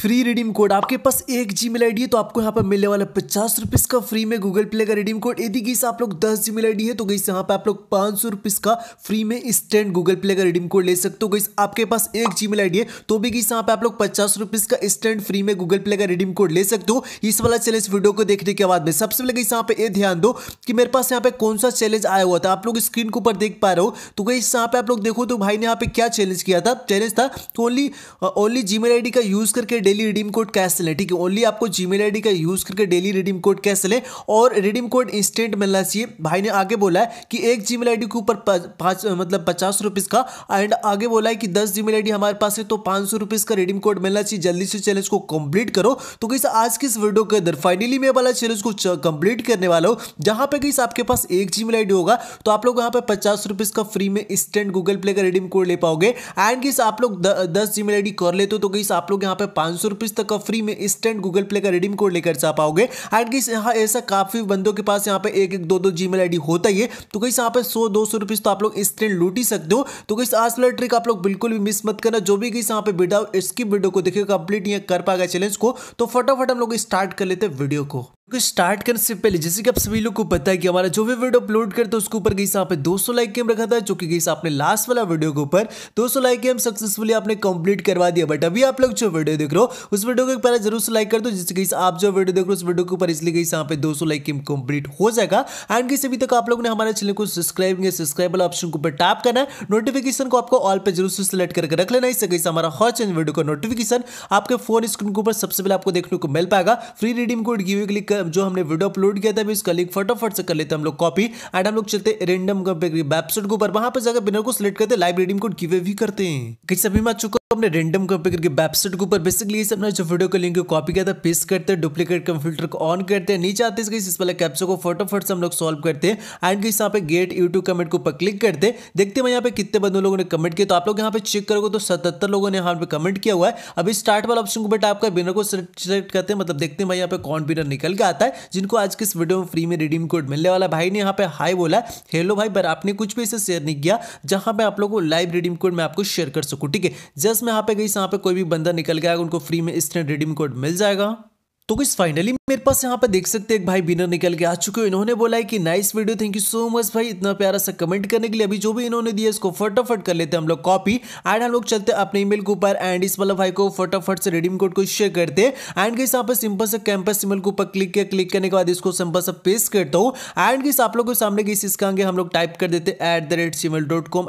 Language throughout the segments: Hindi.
फ्री रिडीम कोड आपके पास एक जी मेल आई है तो आपको यहाँ पर मिलने वाला पचास रुपीस का फ्री में गूगल प्ले का रिडीम कोड यदि गई आप लोग दस जी मेल आई है तो गई यहाँ पे आप लोग पाँच सौ रुपीस का फ्री में इंस्टेंट गूगल प्ले का रिडीम कोड ले सकते हो गई आपके पास एक जी मेल आई है तो भी गई यहाँ पे आप लोग पचास रुपीस का इंस्टेंट फ्री में गूगल प्ले का रिडीम कोड ले सकते हो इस वाला चैलेंज वीडियो को देखने के बाद में सबसे पहले गई यहाँ पे ये ध्यान दो कि मेरे पास यहाँ पे कौन सा चैलेंज आया हुआ था आप लोग स्क्रीन के ऊपर देख पा रहे हो तो गई यहाँ पे आप लोग देखो तो भाई ने यहाँ पे क्या चैलेंज किया था चैलेंज था ओनली ओनली जी मेल का यूज करके डेली रिडीम कोड कैसे लें ठीक है ओनली आपको जी मेल का यूज करके डेली रिडीम कोड कैसे लें और रिडीम कोड इंस्टेंट मिलना चाहिए भाई ने आगे बोला है कि एक जी मेल के ऊपर पाँच मतलब पचास रुपीज़ का एंड आगे बोला है कि दस जी मेल हमारे पास है तो पाँच सौ रुपीज़ का रिडीम कोड मिलना चाहिए जल्दी से चैलेंज को कंप्लीट करो तो कैसे आज की इस वीडियो के अंदर फाइनली मैं वाला चैलेंज को कंप्लीट करने वाला हूँ जहाँ पर कैसे आपके पास एक जी मेल होगा तो आप लोग यहाँ पर पचास रुपीज़ का फ्री में इंस्टेंट गूगल प्ले का रिडीम कोड ले पाओगे एंड किस आप लोग दस जी मेल कर लेते हो तो कैसे आप लोग यहाँ पे पाँच पांच सौ रुपीज़ तक का फ्री में इंस्टेंट गूगल प्ले का रिडीम कोड लेकर जा पाओगे एंड किस यहाँ ऐसा काफ़ी बंदों के पास यहाँ पे एक एक दो दो जी मेल होता ही है तो कहीं यहाँ पे सौ दो सौ रुपीज़ तो आप लोग इंस्टेंट लूट ही सकते हो तो कहीं आज वाला ट्रिक आप लोग बिल्कुल भी मिस मत करना जो भी कहीं यहाँ पे वीडियो इसकी वीडियो को देखिए कंप्लीट नहीं कर पाएगा चैलेंज को तो फटाफट हम लोग स्टार्ट कर लेते वीडियो को को स्टार्ट करने से पहले जैसे कि आप सभी लोग को पता है कि हमारा जो भी वीडियो अपलोड करते हैं उसके ऊपर गई यहाँ पे 200 लाइक गेम रखा था जो कि गई आपने लास्ट वाला वीडियो के ऊपर 200 लाइक गेम सक्सेसफुली आपने कंप्लीट करवा दिया बट अभी आप लोग जो वीडियो देख रहे हो उस वीडियो को पहले जरूर से लाइक कर दो जिससे गई आप जो वीडियो देख रहे हो उस वीडियो के ऊपर इसलिए गई यहाँ पे दो लाइक गेम कंप्लीट हो जाएगा एंड किसी अभी तक आप लोग ने हमारे चैनल को सब्सक्राइब किया सब्सक्राइब वाला ऑप्शन के ऊपर टैप करना है नोटिफिकेशन को आपको ऑल पर जरूर से सिलेक्ट करके रख लेना इससे गई हमारा हर चेंज वीडियो का नोटिफिकेशन आपके फोन स्क्रीन के ऊपर सबसे पहले आपको देखने को मिल पाएगा free redeem code give click जो हमने वीडियो अपलोड किया था अभी उसका लिंक फटोफट से कर लेते हैं हम लोग कॉपी एंड हम लोग चलते रेंडम वेबसाइट के ऊपर वहां पर जाकर बिनर को सिलेक्ट करते लाइव रीडिंग कोड गिवे भी करते हैं किस सभी मैं चुका अपने रेंडम कॉपी करके वेबसाइट के ऊपर बेसिकली इस अपना जो वीडियो का लिंक कॉपी किया था पेस्ट करते हैं डुप्लीकेट का फिल्टर को ऑन करते हैं नीचे आते हैं इस वाले कैप्चर को फटोफट से हम लोग सॉल्व करते हैं एंड यहाँ पे गेट यूट्यूब कमेंट के ऊपर क्लिक करते हैं देखते हैं यहाँ पे कितने बंदों लोगों ने कमेंट किया तो आप लोग यहाँ पे चेक करोगे तो सतर लोगों ने यहाँ पे कमेंट किया हुआ है अभी स्टार्ट वाला ऑप्शन को बेटा आपका बिनर को सिलेक्ट करते हैं मतलब देखते हैं भाई यहाँ पे कौन बिनर निकल के का आता है जिनको आज के इस वीडियो में फ्री में रिडीम कोड मिलने वाला भाई ने यहाँ पे हाई बोला हेलो भाई पर आपने कुछ भी इसे शेयर नहीं किया जहाँ पे आप लोग को लाइव रिडीम कोड मैं आपको शेयर कर सकूँ ठीक है जस्ट मैं यहाँ पे गई यहाँ पे कोई भी बंदा निकल गया उनको फ्री में इस रिडीम कोड मिल जाएगा तो कुछ फाइनली मेरे पास यहाँ पे देख सकते हैं एक भाई विनर निकल के आ चुके हैं इन्होंने बोला है कि nice video thank you so much भाई इतना प्यारा सा कमेंट करने के लिए अभी जो भी इन्होंने दिया इसको फटाफट कर लेते हैं हम लोग कॉपी एंड हम लोग चलते हैं अपने ईमेल के ऊपर एंड इस वाला भाई को फटाफट से रिडीम कोड को शेयर करते हैं एंड किस यहाँ पर सिंपल से कैंपस ईमेल के ऊपर क्लिक किया क्लिक करने के बाद इसको सिंपल से पेस्ट करता हूँ एंड किस आप लोग के सामने किस इसका आगे हम लोग टाइप कर देते एट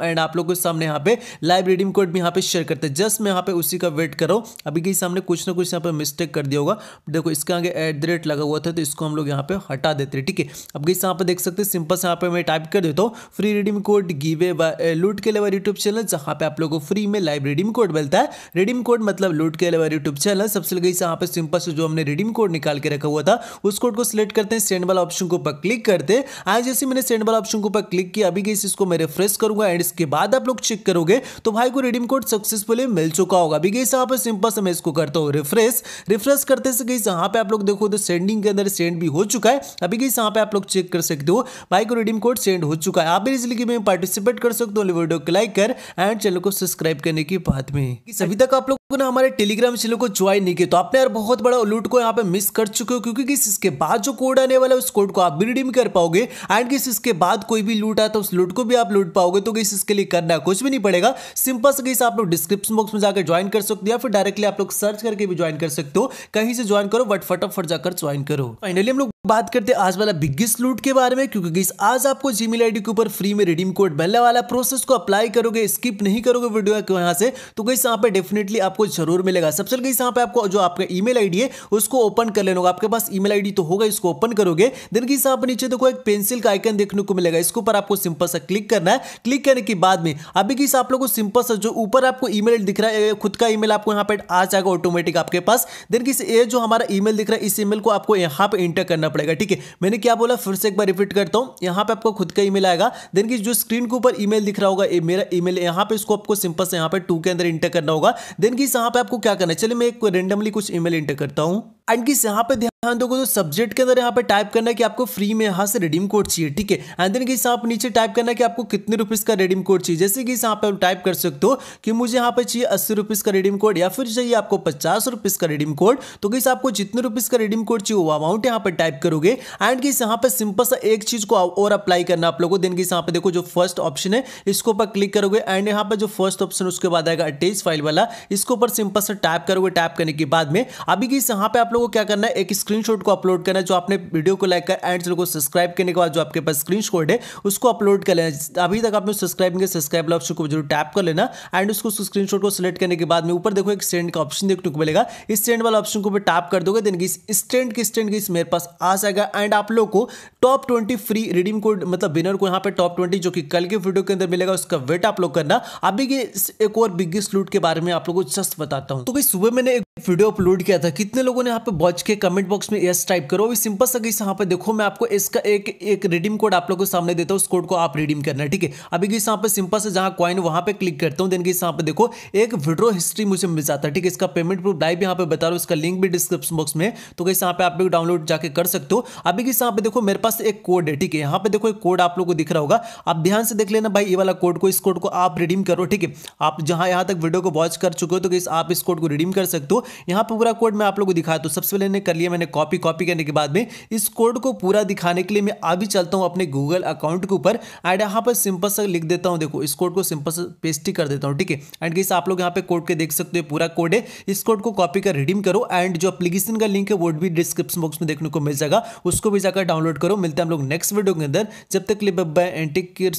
एंड आप लोग के सामने यहाँ पे लाइव रिडीम कोड भी यहाँ पे शेयर करते हैं जस्ट मैं यहाँ पे उसी का वेट करो अभी के सामने कुछ ना कुछ यहाँ पे मिस्टेक कर दिया होगा देखो इसके आगे एट द रेट लगा हुआ था तो इसको हम लोग यहाँ पे हटा देते हैं ठीक है अब गई यहाँ पे देख सकते हैं सिंपल से यहाँ पे मैं टाइप कर देता हूँ फ्री रिडीम कोड गिवे लूट के अलावा यूट्यूब चैनल जहाँ पे आप लोगों को फ्री में लाइव रिडीम कोड मिलता है रिडीम कोड मतलब लूट के अलावा यूट्यूब चैनल सबसे गई यहाँ पे सिंपल से जो हमने रिडीम कोड निकाल के रखा हुआ था उस कोड को सिलेक्ट करते हैं सेंड वाला ऑप्शन के ऊपर क्लिक करते हैं आज जैसे मैंने सेंड वाला ऑप्शन के ऊपर क्लिक किया अभी गई इसको मैं रिफ्रेश करूंगा एंड इसके बाद आप लोग चेक करोगे तो भाई को रिडीम कोड सक्सेसफुली मिल चुका होगा अभी गई यहाँ पर सिंपल से मैं इसको करता हूँ रिफ्रेश रिफ्रेश करते से गई यहाँ पे आप लोग देखो तो सेंडिंग के अंदर सेंड भी हो चुका है अभी किस यहाँ पे आप लोग चेक कर सकते हो भाई को रिडीम कोड सेंड हो चुका है आप भी इसलिए में पार्टिसिपेट कर सकते हो वीडियो को लाइक कर एंड चैनल को सब्सक्राइब करने की बात में अभी तक आप लोग ने हमारे टेलीग्राम चैनल को ज्वाइन नहीं किया तो आपने यार बहुत बड़ा लूट को यहाँ पे मिस कर चुके हो क्योंकि किस इसके बाद जो कोड आने वाला है उस कोड को आप भी रिडीम कर पाओगे एंड किस इसके बाद कोई भी लूट आता है उस लूट को भी आप लूट पाओगे तो किस इसके लिए करना कुछ भी नहीं पड़ेगा सिंपल से किस आप लोग डिस्क्रिप्शन बॉक्स में जाकर ज्वाइन कर सकते हो या फिर डायरेक्टली आप लोग सर्च करके भी ज्वाइन कर सकते हो कहीं से ज्वाइन करो बट फटाफट जाकर ज्वाइन करो फाइनली हम लोग बात करते हैं आज वाला बिगेस्ट लूट के बारे में क्योंकि गाइस आज आपको जीमेल आईडी के ऊपर फ्री में रिडीम कोड मिलने वाला प्रोसेस को अप्लाई करोगे स्किप नहीं करोगे वीडियो को से तो गाइस यहां पे डेफिनेटली आपको जरूर मिलेगा सबसे पहले गाइस पे आपको जो आपका ईमेल आईडी है उसको ओपन कर लेना होगा आपके पास ईमेल आईडी तो होगा इसको ओपन करोगे देन गाइस यहां पे नीचे देखो एक पेंसिल का आइकन देखने को मिलेगा इसके ऊपर आपको सिंपल सा क्लिक करना है क्लिक करने के बाद में अभी गाइस आप लोगों को सिंपल सा जो ऊपर आपको ईमेल दिख रहा है खुद का ईमेल आपको यहाँ पे आ जाएगा ऑटोमेटिक आपके पास देन किस ये जो हमारा ईमेल दिख रहा है इस ईमेल को आपको यहाँ पे इंटर करना करना पड़ेगा ठीक है मैंने क्या बोला फिर से एक बार रिपीट करता हूँ यहाँ पे आपको खुद का ईमेल आएगा देन की जो स्क्रीन के ऊपर ईमेल दिख रहा होगा मेरा ईमेल यहाँ पे इसको आपको सिंपल से यहाँ पे टू के अंदर इंटर करना होगा देन की यहाँ पे आपको क्या करना है चलिए मैं एक रेंडमली कुछ ईमेल इंटर करता हूँ एंड किस यहाँ पे ध्यान दोगे तो सब्जेक्ट के अंदर यहाँ पे टाइप करना कि आपको फ्री में यहाँ से रिडीम कोड चाहिए ठीक है एंड देन किस आप नीचे टाइप करना कि आपको कितने रुपीज़ का रिडीम कोड चाहिए जैसे कि यहाँ पे आप टाइप कर सकते हो कि मुझे यहाँ पे चाहिए अस्सी रुपीज़ का रिडीम कोड या फिर चाहिए आपको पचास रुपीज़ का रिडीम कोड तो किस आपको जितने रुपीज़ का रिडीम कोड चाहिए वो अमाउंट यहाँ पर टाइप करोगे एंड किस यहाँ पर सिंपल सा एक चीज़ को और अप्लाई करना आप लोगों देन किस यहाँ पे देखो जो फर्स्ट ऑप्शन है इसके ऊपर क्लिक करोगे एंड यहाँ पर जो फर्स्ट ऑप्शन उसके बाद आएगा अटैच फाइल वाला इसके ऊपर सिंपल सा टाइप करोगे टाइप करने के बाद में अभी किस यहाँ पे आप लोग लोगों को क्या करना है एक स्क्रीनशॉट को अपलोड करना है जो आपने वीडियो को लाइक कर एंड को सब्सक्राइब करने के बाद जो आपके पास स्क्रीनशॉट है उसको अपलोड कर लेना अभी तक आपने सब्सक्राइब नहीं सब्सक्राइब ऑप्शन को जरूर टैप कर लेना एंड उसको स्क्रीनशॉट को सिलेक्ट करने के बाद में ऊपर देखो एक स्टैंड का ऑप्शन देखने को मिलेगा इस स्टैंड वाले ऑप्शन को टैप कर दोगे देन की स्टैंड की स्टैंड की मेरे पास आ जाएगा एंड आप लोग को top twenty free redeem code मतलब विनर को यहाँ पर टॉप ट्वेंटी जो कि कल के वीडियो के अंदर मिलेगा उसका वेट आप लोग करना अभी एक और बिगेस्ट लूट के बारे में आप लोगों को जस्ट बताता हूँ तो भाई सुबह मैंने वीडियो अपलोड किया था कितने लोगों ने यहाँ पे वॉच के कमेंट बॉक्स में यस टाइप करो भी सिंपल सा किस यहाँ पे देखो मैं आपको इसका एक एक रिडीम कोड आप लोगों को सामने देता हूँ उस कोड को आप रिडीम करना है ठीक है अभी किस यहाँ पे सिंपल से जहाँ कॉइन वहाँ पे क्लिक करता हूँ देन किस यहाँ पे देखो एक विड्रो हिस्ट्री मुझे मिल जाता है ठीक है इसका पेमेंट प्रूफ लाइव यहाँ पे बता रहा हूँ इसका लिंक भी डिस्क्रिप्शन बॉक्स में तो कैसे यहाँ पे आप लोग डाउनलोड जाकर कर सकते हो अभी किस यहाँ पे देखो मेरे पास एक कोड है ठीक है यहाँ पे देखो एक कोड आप लोग को दिख रहा होगा आप ध्यान से देख लेना भाई ये वाला कोड को इस कोड को आप रिडीम करो ठीक है आप जहाँ यहाँ तक वीडियो को वॉच कर चुके हो तो कैसे आप इस कोड को रिडीम कर सकते हो यहाँ पूरा कोड मैं आप लोग को दिखाया तो सबसे पहले कर लिया मैंने कॉपी कॉपी करने के बाद में इस कोड को पूरा दिखाने के लिए मैं अभी चलता हूँ अपने गूगल अकाउंट के ऊपर एंड यहाँ पर सिंपल सा लिख देता हूँ देखो इस कोड को सिंपल सा पेस्ट कर देता हूँ ठीक है एंड कैसे आप लोग यहाँ पे कोड के देख सकते हो पूरा कोड है इस कोड को कॉपी कर रिडीम करो एंड जो अपलीकेशन का लिंक है वो भी डिस्क्रिप्शन बॉक्स में देखने को मिल जाएगा उसको भी जाकर डाउनलोड करो मिलते हैं हम लोग नेक्स्ट वीडियो के अंदर जब तक लिए बाय एंटिक